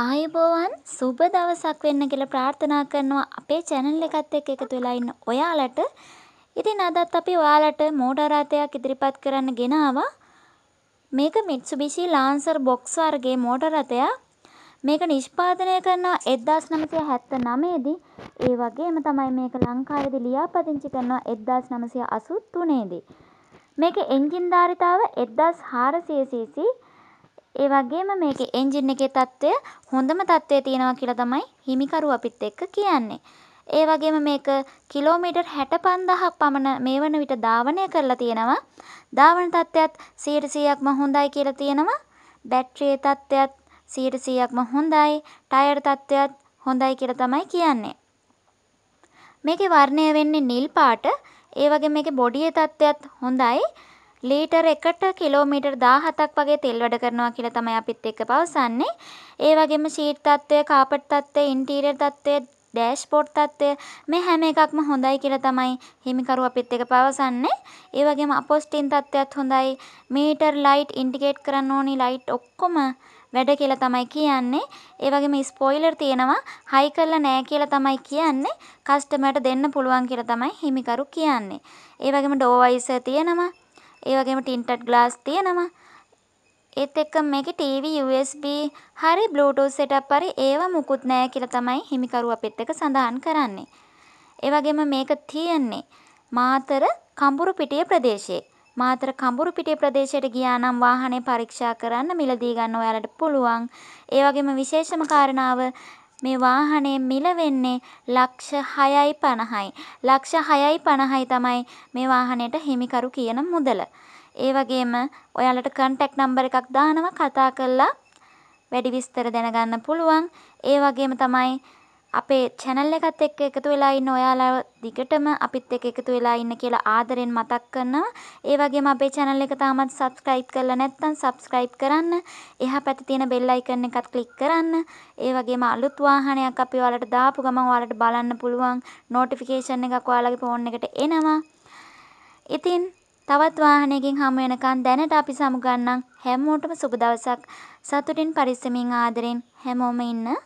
ආයුබෝවන් සුබ දවසක් වෙන්න කියලා ප්‍රාර්ථනා කරනවා අපේ channel එකත් එක්ක එකතු වෙලා ඉන්න ඔයාලට. ඉතින් අදත් අපි ඔයාලට මෝටර රථයක් ඉදිරිපත් කරන්න ගෙන ආවා. මේක Mitsubishi Lancer box වර්ගයේ මෝටර රථයක්. මේක නිෂ්පාදනය කරනවා 1979 දී. ඒ වගේම තමයි මේක ලංකාවේදී ලියාපදිංචි කරනවා 1983 දී. මේකේ එන්ජින් ධාරිතාව 1400 cc ඒ වගේම මේකේ එන්ජින් එකේ තත්ත්වය හොඳම තත්ත්වයේ තියෙනවා කියලා තමයි හිමිකරු අපිත් එක්ක කියන්නේ. ඒ වගේම මේක කිලෝමීටර් 65000ක් පමණ මේ වන විට ධාවනය කරලා තියෙනවා. ධාවන තත්ත්වයත් 100%ක්ම හොඳයි කියලා තියෙනවා. බැටරියේ තත්ත්වයත් 100%ක්ම හොඳයි. ටයර් තත්ත්වයත් හොඳයි කියලා තමයි කියන්නේ. මේකේ වර්ණය වෙන්නේ නිල් පාට. ඒ වගේම මේකේ බොඩියේ තත්ත්වයත් හොඳයි. ලීටර් එකට කිලෝමීටර් 17ක් වගේ තෙල් වැඩ කරනවා කියලා තමයි අපිත් එක්ක පවසන්නේ. ඒ වගේම සීට් තත්ත්වය, කාපට් තත්ත්වය, ඉන්ටීරියර් තත්ත්වය, ඩෑෂ්බෝඩ් තත්ත්වය මේ හැම එකක්ම හොඳයි කියලා තමයි හිමිකරු අපිත් එක්ක පවසන්නේ. ඒ වගේම අපොස්ටින් තත්ත්වයත් හොඳයි. මීටර් ලයිට් ඉන්ඩිකේට් කරන්න ඕනි ලයිට් ඔක්කොම වැඩ කියලා තමයි කියන්නේ. ඒ වගේම ස්පොයිලර් තියෙනවා. හයි කරලා නැහැ කියලා තමයි කියන්නේ. කස්ටමර්ට දෙන්න පුළුවන් කියලා තමයි හිමිකරු කියන්නේ. ඒ වගේම ඩෝ වයිසර් තියෙනවා. ඒ වගේම ටින්ටඩ් ග්ලාස් තියෙනවා. ඒත් එක්ක මේකේ TV USB හරි Bluetooth setup හරි ඒව මුකුත් නැහැ කියලා තමයි හිමිකරු අපිත් එක්ක සඳහන් කරන්නේ. ඒ වගේම මේක තියෙන්නේ මාතර කඹුරු පිටිය ප්‍රදේශයේ. මාතර කඹුරු පිටිය ප්‍රදේශයට ගියා නම් වාහනේ පරීක්ෂා කරන්න මිලදී ගන්න ඔයාලට පුළුවන්. ඒ වගේම විශේෂම කාරණාව මේ වාහනය මිල වෙන්නේ ලක්ෂ හයයි පණහයි. ලක්ෂ හයයි පණහයි තමයි මේ වාහනයට හිමිකරු කියන මුදල. ඒ වගේම ඔයාලට කන්ටැක්ට් නම්බර් එකක් දානවා කතා කරලා වැඩි විස්තර දැනගන්න පුළුවන්. ඒ වගේම තමයි අපේ චැනල් එකත් එක්ක එකතු වෙලා ඉන්න ඔයාලව දිගටම අපිත් එක්ක එකතු වෙලා ඉන්න කියලා ආදරෙන් මතක් කරනවා. ඒ වගේම අපේ channel එක තාමත් subscribe කරලා නැත්නම් subscribe කරන්න. එහා පැත්තේ තියෙන bell icon එකත් click කරන්න. ඒ වගේම අලුත් වාහනයක් අපි ඔයාලට දාපු ගමන් ඔයාලට බලන්න පුළුවන් notification එකක් ඔයාලගේ phone එකට එනවා. ඉතින් තවත් වාහනයකින් හමු වෙනකන් දැනට අපි සමුගන්නම් හැමෝටම සුබ දවසක් සතුටින් පරිස්සමින් ආදරෙන් හැමෝම ඉන්න